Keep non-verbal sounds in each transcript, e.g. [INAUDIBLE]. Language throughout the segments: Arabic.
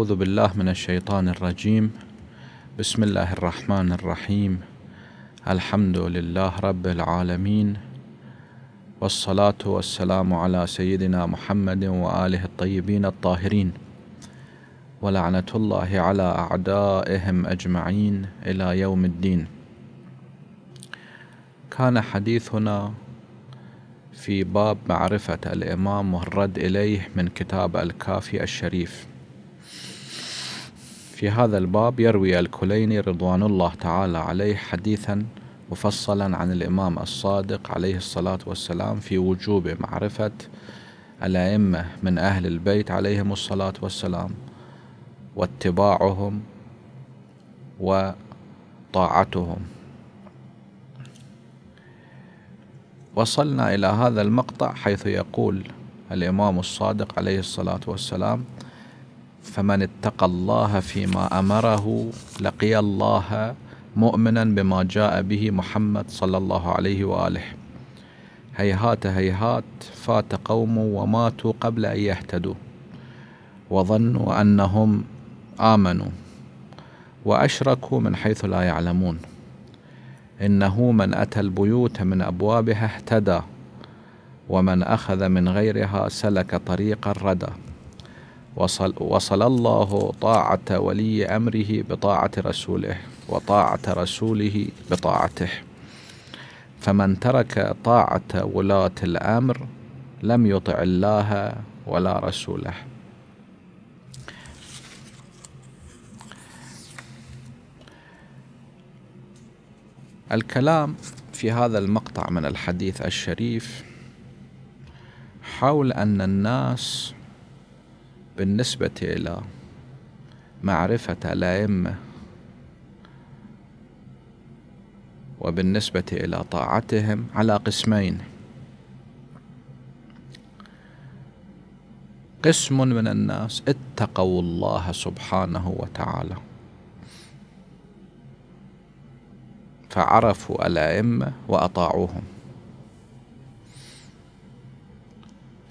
أعوذ بالله من الشيطان الرجيم بسم الله الرحمن الرحيم الحمد لله رب العالمين والصلاة والسلام على سيدنا محمد وآله الطيبين الطاهرين ولعنة الله على أعدائهم أجمعين إلى يوم الدين كان حديثنا في باب معرفة الإمام والرد إليه من كتاب الكافي الشريف في هذا الباب يروي الكليني رضوان الله تعالى عليه حديثا مفصلا عن الإمام الصادق عليه الصلاة والسلام في وجوب معرفة الأئمة من أهل البيت عليهم الصلاة والسلام واتباعهم وطاعتهم وصلنا إلى هذا المقطع حيث يقول الإمام الصادق عليه الصلاة والسلام فمن اتقى الله فيما امره لقي الله مؤمنا بما جاء به محمد صلى الله عليه واله هيهات هيهات فات قوم وماتوا قبل ان يهتدوا وظنوا انهم امنوا واشركوا من حيث لا يعلمون انه من اتى البيوت من ابوابها اهتدى ومن اخذ من غيرها سلك طريق الردى وصل, وصل الله طاعة ولي أمره بطاعة رسوله وطاعة رسوله بطاعته فمن ترك طاعة ولاة الأمر لم يطع الله ولا رسوله الكلام في هذا المقطع من الحديث الشريف حول أن الناس بالنسبة إلى معرفة الأئمة وبالنسبة إلى طاعتهم على قسمين قسم من الناس اتقوا الله سبحانه وتعالى فعرفوا الأئمة وأطاعوهم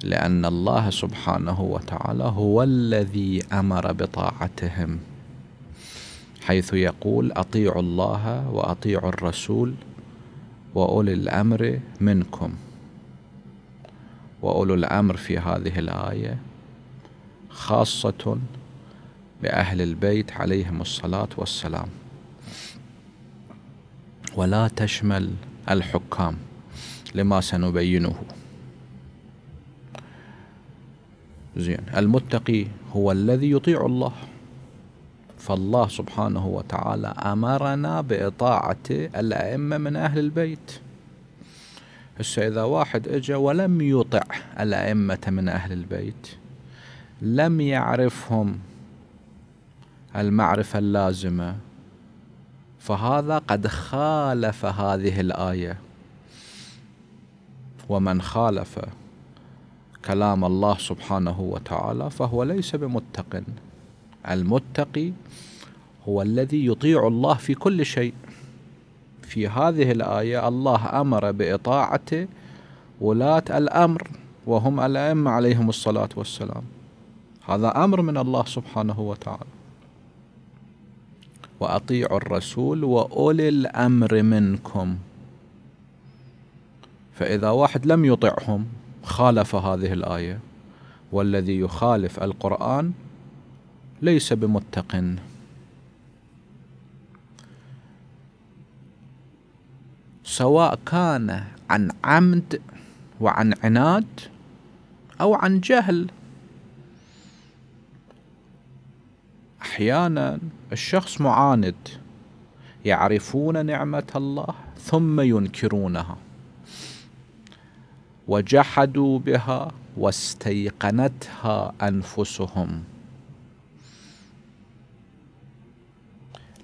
لأن الله سبحانه وتعالى هو الذي أمر بطاعتهم حيث يقول أطيعوا الله وأطيعوا الرسول وأولي الأمر منكم وأولو الأمر في هذه الآية خاصة بأهل البيت عليهم الصلاة والسلام ولا تشمل الحكام لما سنبينه زين المتقي هو الذي يطيع الله فالله سبحانه وتعالى امرنا باطاعه الائمه من اهل البيت هسه اذا واحد اجى ولم يطع الائمه من اهل البيت لم يعرفهم المعرفه اللازمه فهذا قد خالف هذه الايه ومن خالف كلام الله سبحانه وتعالى فهو ليس بمتق المتقي هو الذي يطيع الله في كل شيء في هذه الآية الله أمر بإطاعة ولاة الأمر وهم الأئمة عليهم الصلاة والسلام هذا أمر من الله سبحانه وتعالى وأطيعوا الرسول وأولي الأمر منكم فإذا واحد لم يطعهم خالف هذه الآية والذي يخالف القرآن ليس بمتق سواء كان عن عمد وعن عناد أو عن جهل أحيانا الشخص معاند يعرفون نعمة الله ثم ينكرونها وجحدوا بها واستيقنتها انفسهم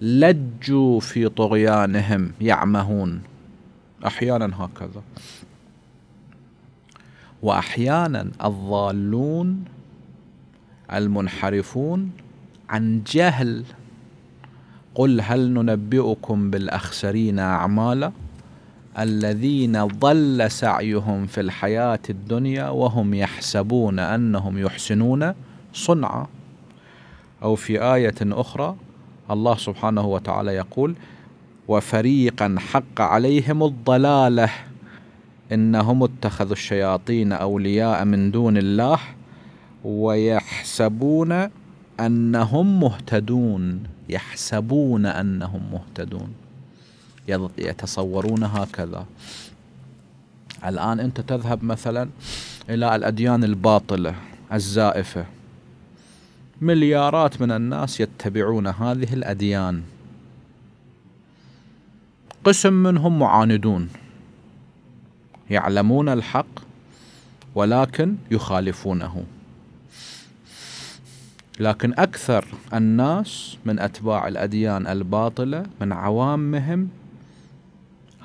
لجوا في طغيانهم يعمهون احيانا هكذا واحيانا الضالون المنحرفون عن جهل قل هل ننبئكم بالاخسرين اعمالا الذين ضل سعيهم في الحياة الدنيا وهم يحسبون أنهم يحسنون صنعا أو في آية أخرى الله سبحانه وتعالى يقول وفريقا حق عليهم الضلاله انهم اتخذوا الشياطين اولياء من دون الله ويحسبون انهم مهتدون يحسبون انهم مهتدون يتصورون هكذا الآن أنت تذهب مثلا إلى الأديان الباطلة الزائفة مليارات من الناس يتبعون هذه الأديان قسم منهم معاندون يعلمون الحق ولكن يخالفونه لكن أكثر الناس من أتباع الأديان الباطلة من عوامهم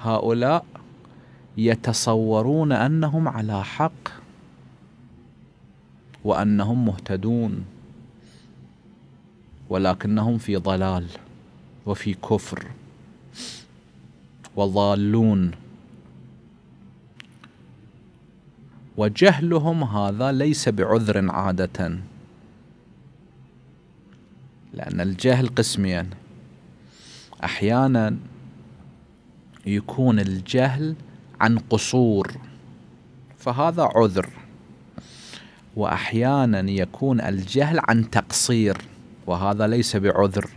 هؤلاء يتصورون انهم على حق وانهم مهتدون ولكنهم في ضلال وفي كفر وضالون وجهلهم هذا ليس بعذر عاده لان الجهل قسمين احيانا يكون الجهل عن قصور فهذا عذر واحيانا يكون الجهل عن تقصير وهذا ليس بعذر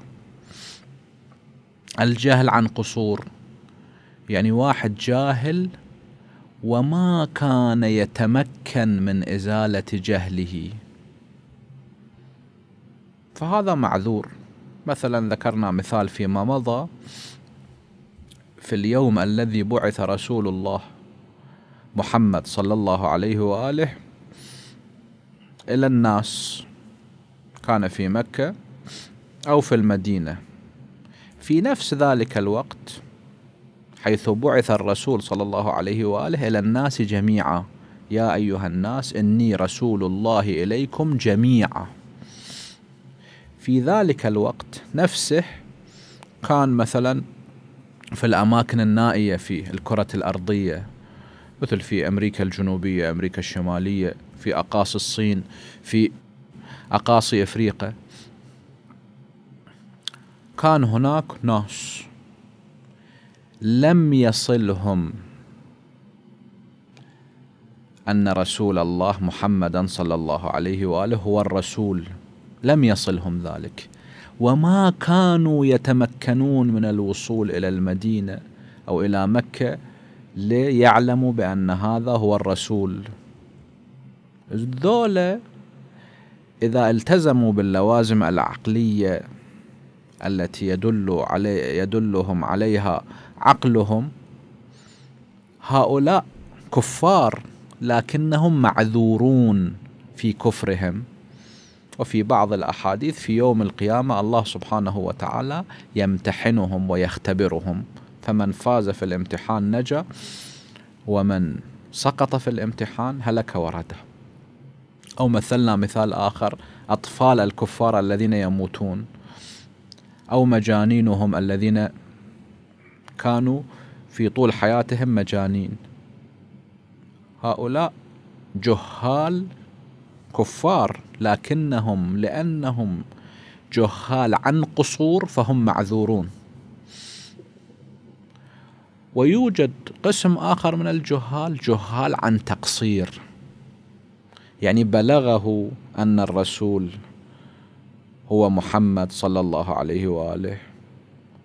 الجهل عن قصور يعني واحد جاهل وما كان يتمكن من ازاله جهله فهذا معذور مثلا ذكرنا مثال فيما مضى في اليوم الذي بعث رسول الله محمد صلى الله عليه واله الى الناس كان في مكه او في المدينه في نفس ذلك الوقت حيث بعث الرسول صلى الله عليه واله الى الناس جميعا يا ايها الناس اني رسول الله اليكم جميعا في ذلك الوقت نفسه كان مثلا في الأماكن النائية في الكرة الأرضية مثل في أمريكا الجنوبية أمريكا الشمالية في أقاصي الصين في أقاصي أفريقيا كان هناك ناس لم يصلهم أن رسول الله محمدا صلى الله عليه وآله هو الرسول لم يصلهم ذلك وما كانوا يتمكنون من الوصول الى المدينه او الى مكه ليعلموا بان هذا هو الرسول ذولا اذا التزموا باللوازم العقليه التي يدل علي يدلهم عليها عقلهم هؤلاء كفار لكنهم معذورون في كفرهم وفي بعض الاحاديث في يوم القيامه الله سبحانه وتعالى يمتحنهم ويختبرهم فمن فاز في الامتحان نجا ومن سقط في الامتحان هلك ورده او مثلنا مثال اخر اطفال الكفار الذين يموتون او مجانينهم الذين كانوا في طول حياتهم مجانين هؤلاء جهال كفار لكنهم لأنهم جهال عن قصور فهم معذورون ويوجد قسم آخر من الجهال جهال عن تقصير يعني بلغه أن الرسول هو محمد صلى الله عليه وآله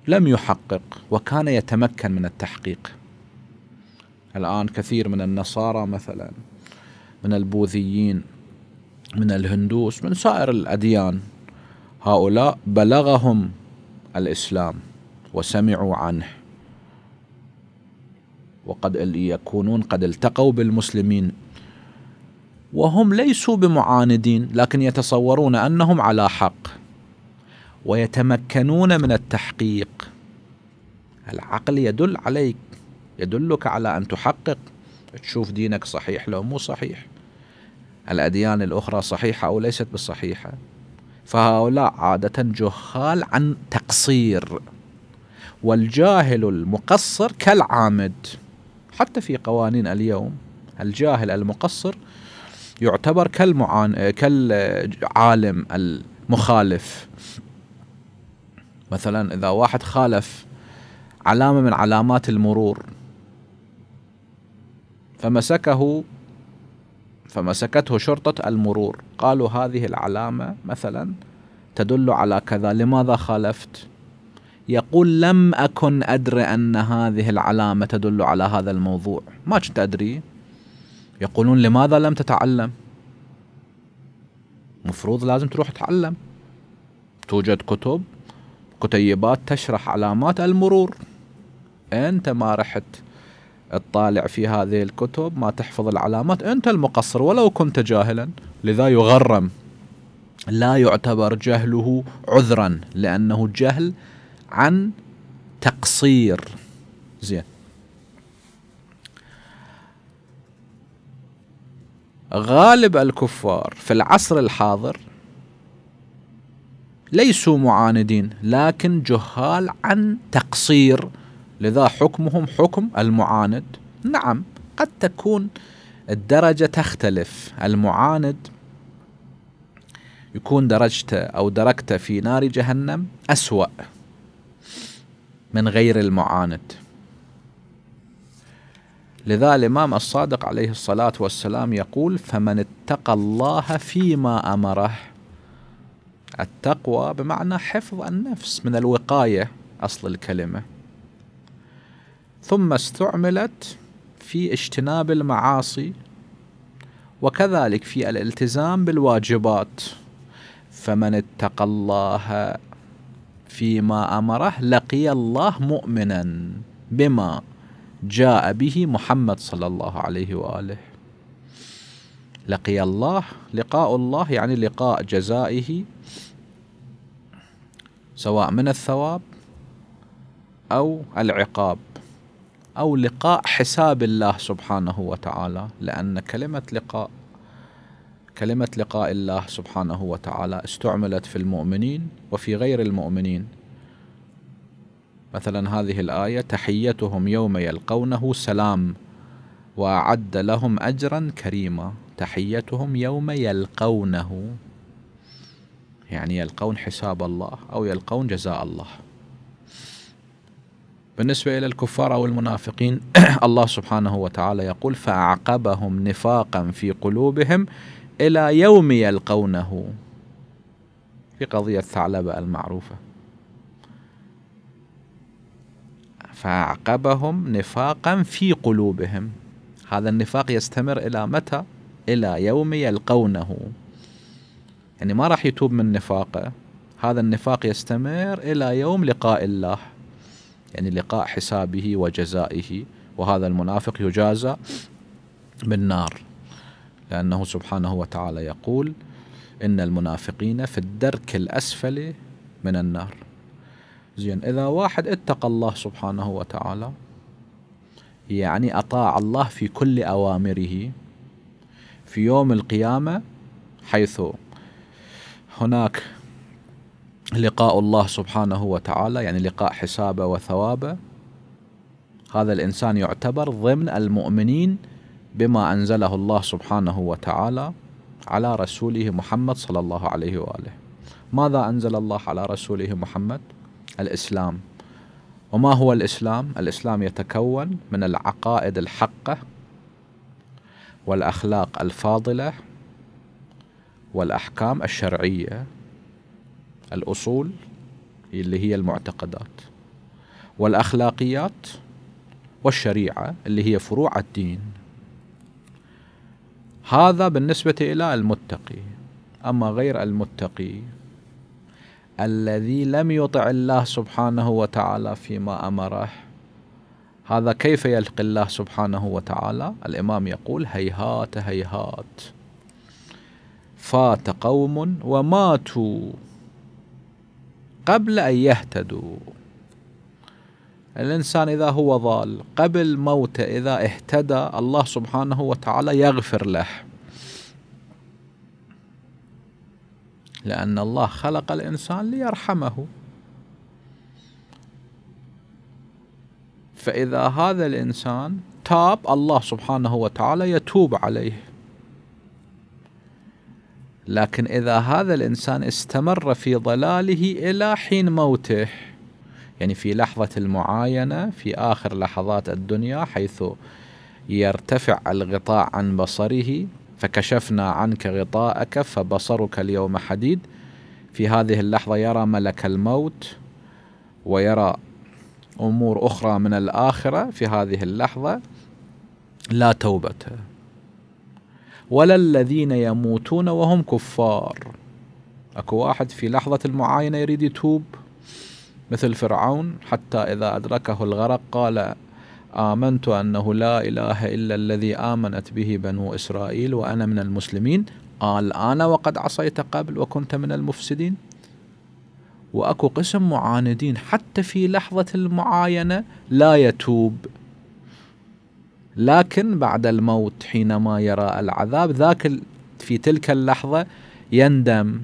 لم يحقق وكان يتمكن من التحقيق الآن كثير من النصارى مثلا من البوذيين من الهندوس من سائر الأديان هؤلاء بلغهم الإسلام وسمعوا عنه وقد يكونون قد التقوا بالمسلمين وهم ليسوا بمعاندين لكن يتصورون أنهم على حق ويتمكنون من التحقيق العقل يدل عليك يدلك على أن تحقق تشوف دينك صحيح لو مو صحيح الأديان الأخرى صحيحة أو ليست بالصحيحة فهؤلاء عادة جهال عن تقصير والجاهل المقصر كالعامد حتى في قوانين اليوم الجاهل المقصر يعتبر كالمعان... كالعالم المخالف مثلا إذا واحد خالف علامة من علامات المرور فمسكه فمسكته شرطة المرور قالوا هذه العلامة مثلا تدل على كذا لماذا خالفت يقول لم أكن أدري أن هذه العلامة تدل على هذا الموضوع ما كنت أدري يقولون لماذا لم تتعلم مفروض لازم تروح تتعلم توجد كتب كتيبات تشرح علامات المرور انت ما رحت تطالع في هذه الكتب ما تحفظ العلامات أنت المقصر ولو كنت جاهلا لذا يغرم لا يعتبر جهله عذرا لأنه جهل عن تقصير زين غالب الكفار في العصر الحاضر ليسوا معاندين لكن جهال عن تقصير لذا حكمهم حكم المعاند نعم قد تكون الدرجة تختلف المعاند يكون درجته أو دركته في نار جهنم أسوأ من غير المعاند لذا الإمام الصادق عليه الصلاة والسلام يقول فمن اتقى الله فيما أمره التقوى بمعنى حفظ النفس من الوقاية أصل الكلمة ثم استعملت في اجتناب المعاصي وكذلك في الالتزام بالواجبات فمن اتقى الله فيما امره لقي الله مؤمنا بما جاء به محمد صلى الله عليه واله لقي الله لقاء الله يعني لقاء جزائه سواء من الثواب او العقاب أو لقاء حساب الله سبحانه وتعالى لأن كلمة لقاء كلمة لقاء الله سبحانه وتعالى استعملت في المؤمنين وفي غير المؤمنين مثلا هذه الآية تحيتهم يوم يلقونه سلام وأعد لهم أجرا كريما تحيتهم يوم يلقونه يعني يلقون حساب الله أو يلقون جزاء الله بالنسبة إلى الكفار أو المنافقين [CLEARS THROAT] الله سبحانه وتعالى يقول فأعقبهم نفاقا في قلوبهم إلى يوم يلقونه في قضية ثعلبة المعروفة فأعقبهم نفاقا في قلوبهم هذا النفاق يستمر إلى متى؟ إلى يوم يلقونه يعني ما راح يتوب من نفاقه هذا النفاق يستمر إلى يوم لقاء الله يعني لقاء حسابه وجزائه وهذا المنافق يجازى بالنار لأنه سبحانه وتعالى يقول إن المنافقين في الدرك الأسفل من النار زين إذا واحد اتقى الله سبحانه وتعالى يعني أطاع الله في كل أوامره في يوم القيامة حيث هناك لقاء الله سبحانه وتعالى يعني لقاء حسابه وثوابه هذا الإنسان يعتبر ضمن المؤمنين بما أنزله الله سبحانه وتعالى على رسوله محمد صلى الله عليه وآله ماذا أنزل الله على رسوله محمد؟ الإسلام وما هو الإسلام؟ الإسلام يتكون من العقائد الحقة والأخلاق الفاضلة والأحكام الشرعية الأصول اللي هي المعتقدات والأخلاقيات والشريعة اللي هي فروع الدين هذا بالنسبة إلى المتقي أما غير المتقي الذي لم يطع الله سبحانه وتعالى فيما أمره هذا كيف يلقي الله سبحانه وتعالى الإمام يقول هيهات هيهات فات قوم وماتوا قبل أن يهتدوا الإنسان إذا هو ضال قبل موته إذا اهتدى الله سبحانه وتعالى يغفر له لأن الله خلق الإنسان ليرحمه فإذا هذا الإنسان تاب الله سبحانه وتعالى يتوب عليه لكن إذا هذا الإنسان استمر في ضلاله إلى حين موته يعني في لحظة المعاينة في آخر لحظات الدنيا حيث يرتفع الغطاء عن بصره فكشفنا عنك غطاءك فبصرك اليوم حديد في هذه اللحظة يرى ملك الموت ويرى أمور أخرى من الآخرة في هذه اللحظة لا توبة ولا الذين يموتون وهم كفار اكو واحد في لحظة المعاينة يريد يتوب مثل فرعون حتى إذا أدركه الغرق قال آمنت أنه لا إله إلا الذي آمنت به بنو إسرائيل وأنا من المسلمين آه، الآن وقد عصيت قبل وكنت من المفسدين وأكو قسم معاندين حتى في لحظة المعاينة لا يتوب لكن بعد الموت حينما يرى العذاب ذاك في تلك اللحظة يندم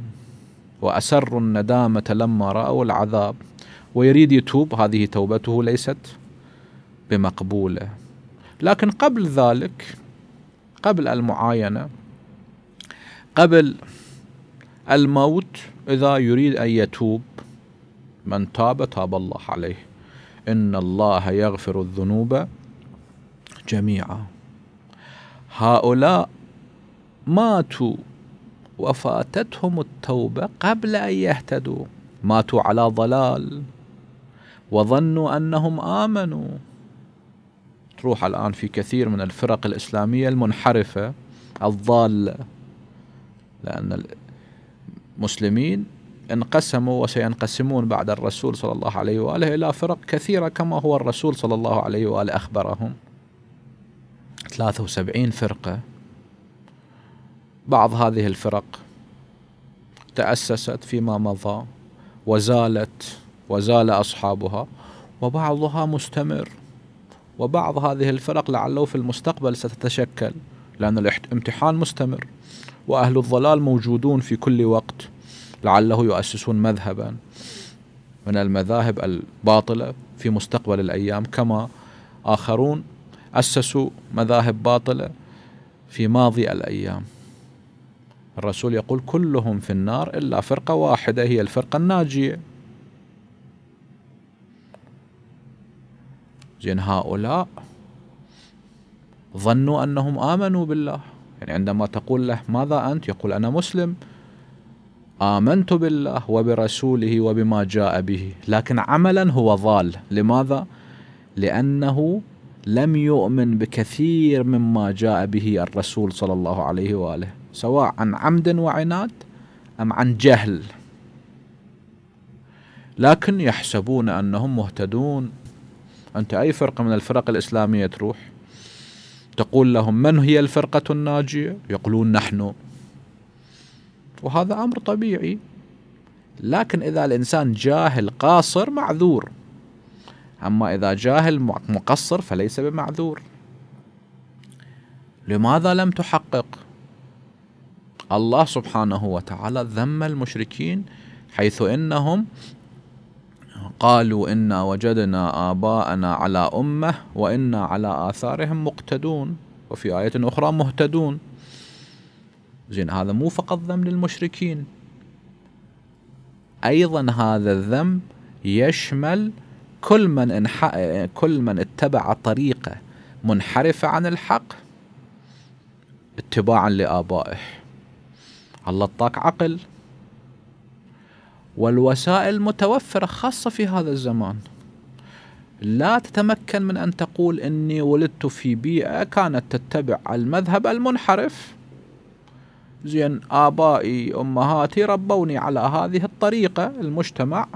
وأسر الندامة لما رأوا العذاب ويريد يتوب هذه توبته ليست بمقبولة لكن قبل ذلك قبل المعاينة قبل الموت إذا يريد أن يتوب من تاب تاب الله عليه إن الله يغفر الذنوب جميعا هؤلاء ماتوا وفاتتهم التوبة قبل أن يهتدوا ماتوا على ضلال وظنوا أنهم آمنوا تروح الآن في كثير من الفرق الإسلامية المنحرفة الضالة لأن المسلمين انقسموا وسينقسمون بعد الرسول صلى الله عليه وآله إلى فرق كثيرة كما هو الرسول صلى الله عليه وآله أخبرهم 73 فرقة بعض هذه الفرق تأسست فيما مضى وزالت وزال أصحابها وبعضها مستمر وبعض هذه الفرق لعله في المستقبل ستتشكل لأن الامتحان مستمر وأهل الضلال موجودون في كل وقت لعله يؤسسون مذهبا من المذاهب الباطلة في مستقبل الأيام كما آخرون أسسوا مذاهب باطلة في ماضي الأيام الرسول يقول كلهم في النار إلا فرقة واحدة هي الفرقة الناجية زين هؤلاء ظنوا أنهم آمنوا بالله يعني عندما تقول له ماذا أنت يقول أنا مسلم آمنت بالله وبرسوله وبما جاء به لكن عملا هو ضال لماذا؟ لأنه لم يؤمن بكثير مما جاء به الرسول صلى الله عليه واله سواء عن عمد وعناد ام عن جهل لكن يحسبون انهم مهتدون انت اي فرقه من الفرق الاسلاميه تروح تقول لهم من هي الفرقه الناجيه يقولون نحن وهذا امر طبيعي لكن اذا الانسان جاهل قاصر معذور أما إذا جاهل مقصر فليس بمعذور لماذا لم تحقق الله سبحانه وتعالى ذم المشركين حيث إنهم قالوا إنا وجدنا آباءنا على أمة وإنا على آثارهم مقتدون وفي آية أخرى مهتدون زين هذا مو فقط ذم للمشركين أيضا هذا الذم يشمل كل من انح... كل من اتبع طريقه منحرفه عن الحق اتباعا لابائه الله اعطاك عقل والوسائل متوفره خاصه في هذا الزمان لا تتمكن من ان تقول اني ولدت في بيئه كانت تتبع المذهب المنحرف زين ابائي امهاتي ربوني على هذه الطريقه المجتمع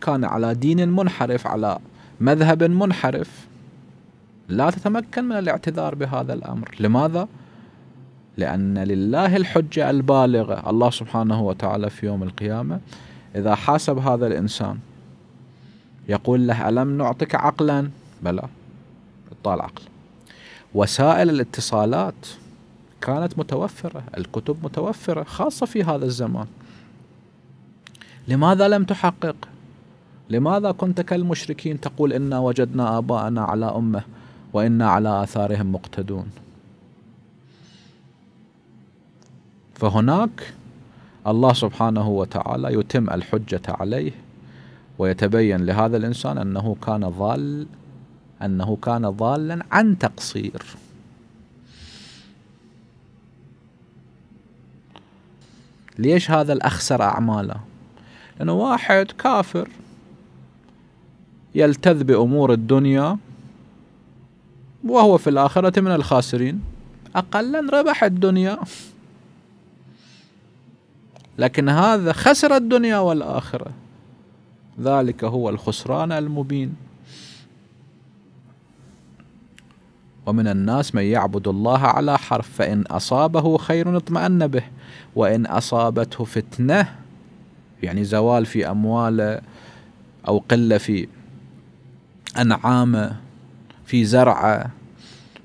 كان على دين منحرف على مذهب منحرف لا تتمكن من الاعتذار بهذا الامر، لماذا؟ لان لله الحجه البالغه، الله سبحانه وتعالى في يوم القيامه اذا حاسب هذا الانسان يقول له الم نعطك عقلا؟ بلى ابطال عقل. وسائل الاتصالات كانت متوفره، الكتب متوفره خاصه في هذا الزمان. لماذا لم تحقق لماذا كنت كالمشركين تقول إنا وجدنا آباءنا على أمه وإنا على آثارهم مقتدون فهناك الله سبحانه وتعالى يتم الحجة عليه ويتبين لهذا الإنسان أنه كان ضال أنه كان ضالا عن تقصير ليش هذا الأخسر أعماله لأنه واحد كافر يلتذ بأمور الدنيا وهو في الآخرة من الخاسرين أقلا ربح الدنيا لكن هذا خسر الدنيا والآخرة ذلك هو الخسران المبين ومن الناس من يعبد الله على حرف فإن أصابه خير اطمأن به وإن أصابته فتنة يعني زوال في أمواله أو قلة في أنعامه في زرعه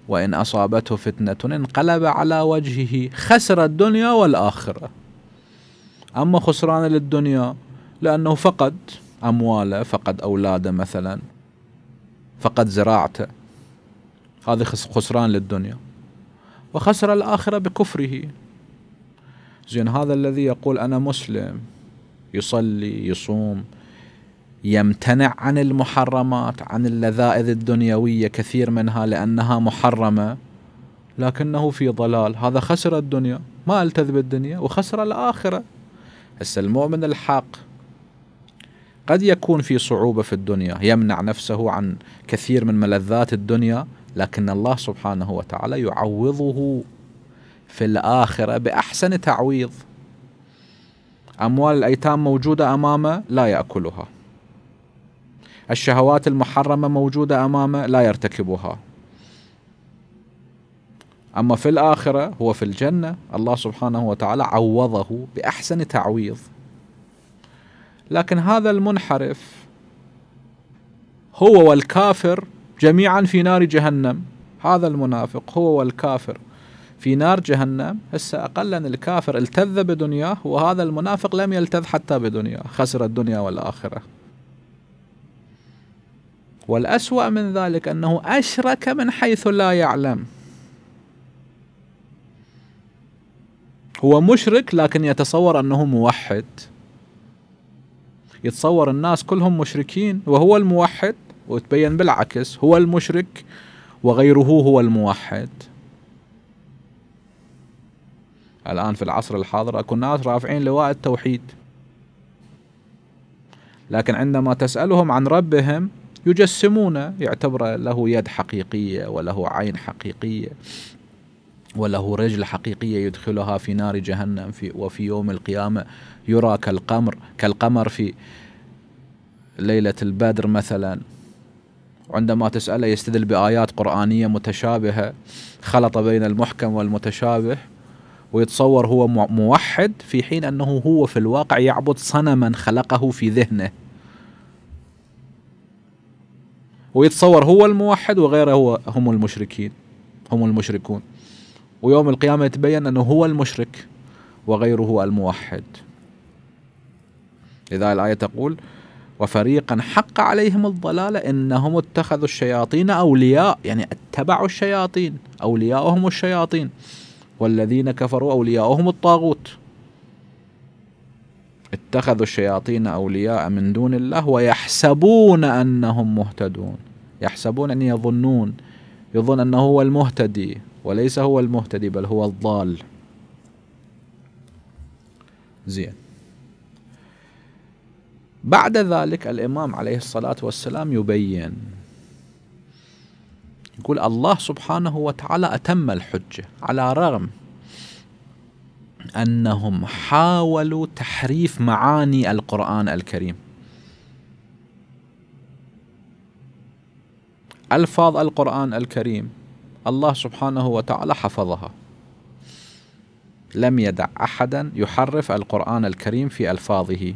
وإن أصابته فتنة انقلب على وجهه خسر الدنيا والآخرة أما خسران للدنيا لأنه فقد أمواله فقد أولاده مثلا فقد زراعته هذا خسران للدنيا وخسر الآخرة بكفره زين هذا الذي يقول أنا مسلم يصلي يصوم يمتنع عن المحرمات عن اللذائذ الدنيوية كثير منها لأنها محرمة لكنه في ضلال هذا خسر الدنيا ما التذ بالدنيا وخسر الآخرة هسه المؤمن الحق قد يكون في صعوبة في الدنيا يمنع نفسه عن كثير من ملذات الدنيا لكن الله سبحانه وتعالى يعوضه في الآخرة بأحسن تعويض أموال الأيتام موجودة أمامه لا يأكلها الشهوات المحرمة موجودة أمامه لا يرتكبها أما في الآخرة هو في الجنة الله سبحانه وتعالى عوضه بأحسن تعويض لكن هذا المنحرف هو والكافر جميعا في نار جهنم هذا المنافق هو والكافر في نار جهنم هسه ان الكافر التذ بدنياه وهذا المنافق لم يلتذ حتى بدنياه خسر الدنيا والآخرة والأسوأ من ذلك أنه أشرك من حيث لا يعلم هو مشرك لكن يتصور أنه موحد يتصور الناس كلهم مشركين وهو الموحد وتبين بالعكس هو المشرك وغيره هو الموحد الآن في العصر الحاضر أكو ناس رافعين لواء التوحيد لكن عندما تسألهم عن ربهم يجسمونه يعتبر له يد حقيقية وله عين حقيقية وله رجل حقيقية يدخلها في نار جهنم في وفي يوم القيامة يرى كالقمر كالقمر في ليلة البدر مثلا عندما تسأله يستدل بآيات قرآنية متشابهة خلط بين المحكم والمتشابه ويتصور هو موحد في حين أنه هو في الواقع يعبد صنما خلقه في ذهنه ويتصور هو الموحد وغيره هو هم المشركين هم المشركون ويوم القيامة يتبين أنه هو المشرك وغيره الموحد لذا الآية تقول وفريقا حق عليهم الضلالة إنهم اتخذوا الشياطين أولياء يعني اتبعوا الشياطين أولياءهم الشياطين والذين كفروا أولياءهم الطاغوت اتخذوا الشياطين أولياء من دون الله ويحسبون أنهم مهتدون يحسبون أن يظنون يظن أنه هو المهتدي وليس هو المهتدي بل هو الضال زين بعد ذلك الإمام عليه الصلاة والسلام يبين يقول الله سبحانه وتعالى أتم الحجة على رغم أنهم حاولوا تحريف معاني القرآن الكريم ألفاظ القرآن الكريم الله سبحانه وتعالى حفظها لم يدع أحدا يحرف القرآن الكريم في ألفاظه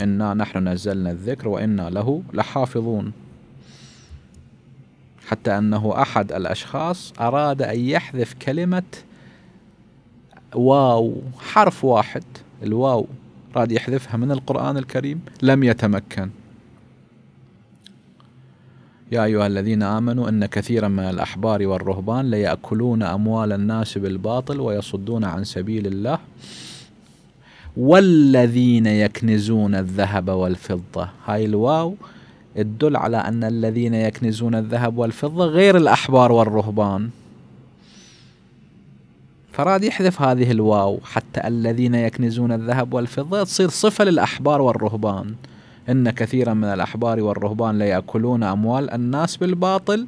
إنا نحن نزلنا الذكر وإنا له لحافظون حتى أنه أحد الأشخاص أراد أن يحذف كلمة واو حرف واحد الواو راد يحذفها من القرآن الكريم لم يتمكن يا أيها الذين آمنوا إن كثيرا من الأحبار والرهبان ليأكلون أموال الناس بالباطل ويصدون عن سبيل الله والذين يكنزون الذهب والفضة هاي الواو تدل على أن الذين يكنزون الذهب والفضة غير الأحبار والرهبان فراد يحذف هذه الواو حتى الذين يكنزون الذهب والفضة تصير صفة للأحبار والرهبان إن كثيرا من الأحبار والرهبان ليأكلون أموال الناس بالباطل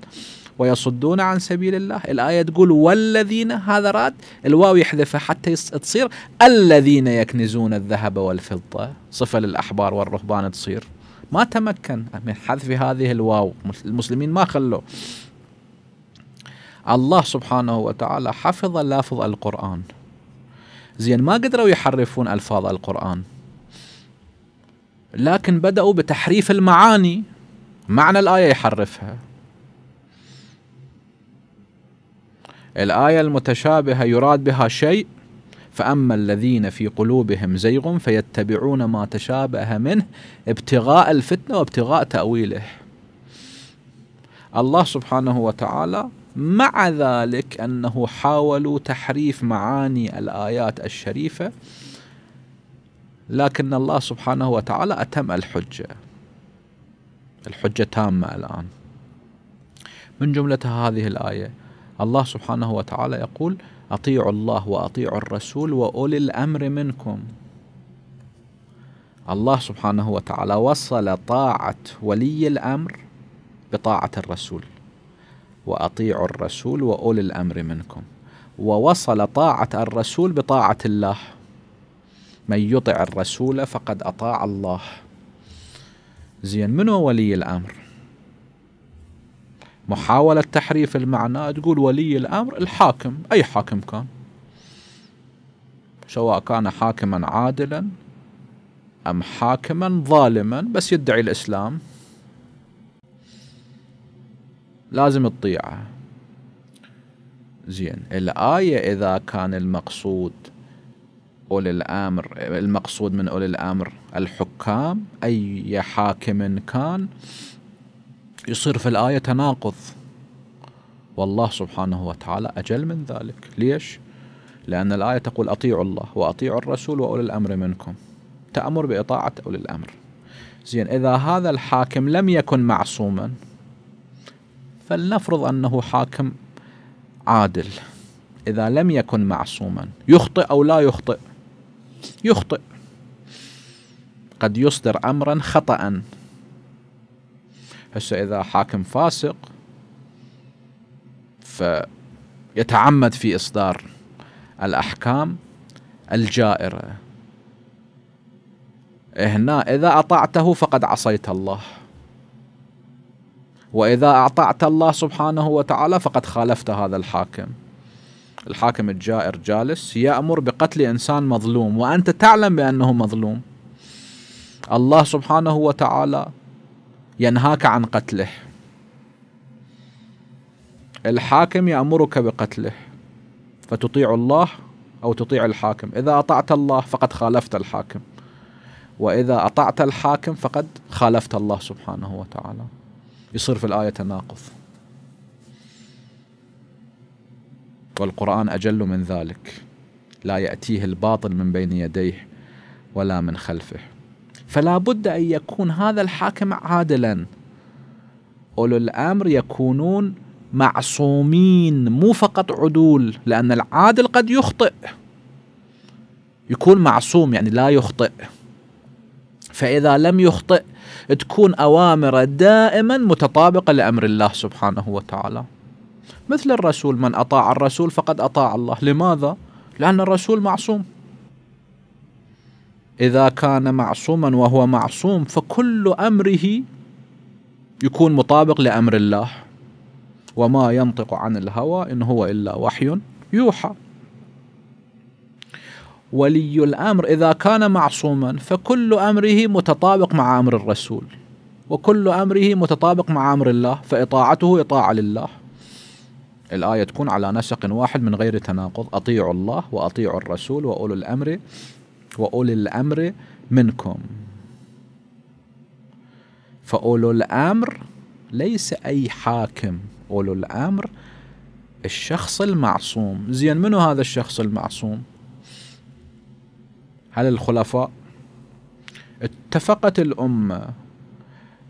ويصدون عن سبيل الله الآية تقول والذين هذا راد الواو يحذفها حتى تصير الذين يكنزون الذهب والفضة صفة للأحبار والرهبان تصير ما تمكن من حذف هذه الواو المسلمين ما خلوا الله سبحانه وتعالى حفظ لفظ القرآن زين ما قدروا يحرفون ألفاظ القرآن لكن بدأوا بتحريف المعاني معنى الآية يحرفها الآية المتشابهة يراد بها شيء فأما الذين في قلوبهم زيغ فيتبعون ما تشابه منه ابتغاء الفتنة وابتغاء تأويله الله سبحانه وتعالى مع ذلك أنه حاولوا تحريف معاني الآيات الشريفة لكن الله سبحانه وتعالى أتم الحجة الحجة تامة الآن من جملتها هذه الآية الله سبحانه وتعالى يقول أطيعوا الله وأطيعوا الرسول وأولي الأمر منكم الله سبحانه وتعالى وصل طاعة ولي الأمر بطاعة الرسول وأطيعوا الرسول وأولي الأمر منكم ووصل طاعة الرسول بطاعة الله من يطع الرسول فقد أطاع الله زين منو ولي الأمر محاولة تحريف المعنى تقول ولي الأمر الحاكم أي حاكم كان سواء كان حاكما عادلا أم حاكما ظالما بس يدعي الإسلام لازم تطيعه زين الآية إذا كان المقصود أولي الأمر المقصود من أولي الأمر الحكام أي حاكم كان يصير في الآية تناقض والله سبحانه وتعالى أجل من ذلك ليش؟ لأن الآية تقول أطيعوا الله وأطيعوا الرسول وأولي الأمر منكم تأمر بإطاعة أولي الأمر زين إذا هذا الحاكم لم يكن معصوما فلنفرض أنه حاكم عادل إذا لم يكن معصوما يخطئ أو لا يخطئ يخطئ قد يصدر أمرا خطأ هسه إذا حاكم فاسق فيتعمد في إصدار الأحكام الجائرة هنا إذا أطعته فقد عصيت الله وإذا أعطعت الله سبحانه وتعالى فقد خالفت هذا الحاكم الحاكم الجائر جالس يأمر بقتل إنسان مظلوم وأنت تعلم بأنه مظلوم الله سبحانه وتعالى ينهاك عن قتله الحاكم يأمرك بقتله فتطيع الله أو تطيع الحاكم إذا أطعت الله فقد خالفت الحاكم وإذا أطعت الحاكم فقد خالفت الله سبحانه وتعالى يصير في الآية تناقض والقرآن أجل من ذلك لا يأتيه الباطل من بين يديه ولا من خلفه فلا بد أن يكون هذا الحاكم عادلا أولو الأمر يكونون معصومين مو فقط عدول لأن العادل قد يخطئ يكون معصوم يعني لا يخطئ فإذا لم يخطئ تكون أوامره دائما متطابقة لأمر الله سبحانه وتعالى مثل الرسول من أطاع الرسول فقد أطاع الله لماذا؟ لأن الرسول معصوم إذا كان معصوما وهو معصوم فكل أمره يكون مطابق لأمر الله وما ينطق عن الهوى إن هو إلا وحي يوحى ولي الامر اذا كان معصوما فكل امره متطابق مع امر الرسول وكل امره متطابق مع امر الله فاطاعته اطاعه لله. الايه تكون على نسق واحد من غير تناقض اطيعوا الله واطيعوا الرسول واولي الامر واولي الامر منكم. فاولو الامر ليس اي حاكم، اولو الامر الشخص المعصوم، زين منو هذا الشخص المعصوم؟ على الخلفاء اتفقت الأمة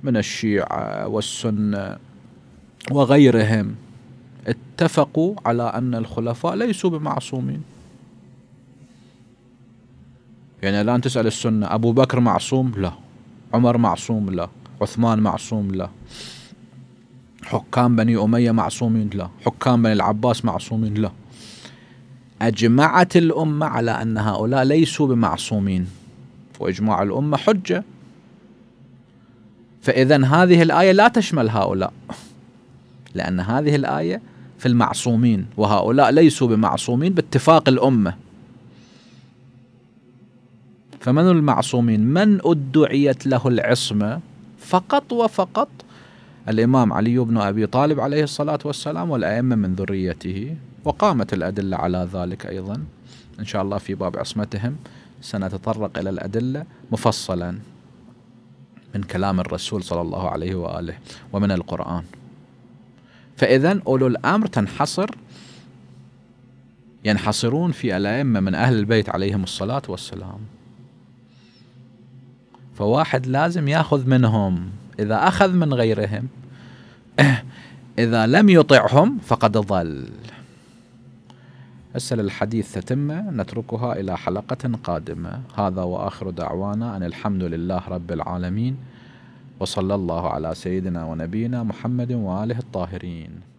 من الشيعة والسنة وغيرهم اتفقوا على أن الخلفاء ليسوا بمعصومين يعني الآن تسأل السنة أبو بكر معصوم؟ لا عمر معصوم؟ لا عثمان معصوم؟ لا حكام بني أمية معصومين؟ لا حكام بني العباس معصومين؟ لا أجمعت الأمة على أن هؤلاء ليسوا بمعصومين وإجماع الأمة حجة فإذا هذه الآية لا تشمل هؤلاء لأن هذه الآية في المعصومين وهؤلاء ليسوا بمعصومين باتفاق الأمة فمن المعصومين من أدعيت له العصمة فقط وفقط الإمام علي بن أبي طالب عليه الصلاة والسلام والأئمة من ذريته وقامت الأدلة على ذلك أيضا إن شاء الله في باب عصمتهم سنتطرق إلى الأدلة مفصلا من كلام الرسول صلى الله عليه وآله ومن القرآن فإذا أولو الأمر تنحصر ينحصرون في الأئمة من أهل البيت عليهم الصلاة والسلام فواحد لازم ياخذ منهم إذا أخذ من غيرهم إذا لم يطعهم فقد ضل هسه الحديث تتمة نتركها إلى حلقة قادمة هذا وآخر دعوانا أن الحمد لله رب العالمين وصلى الله على سيدنا ونبينا محمد وآله الطاهرين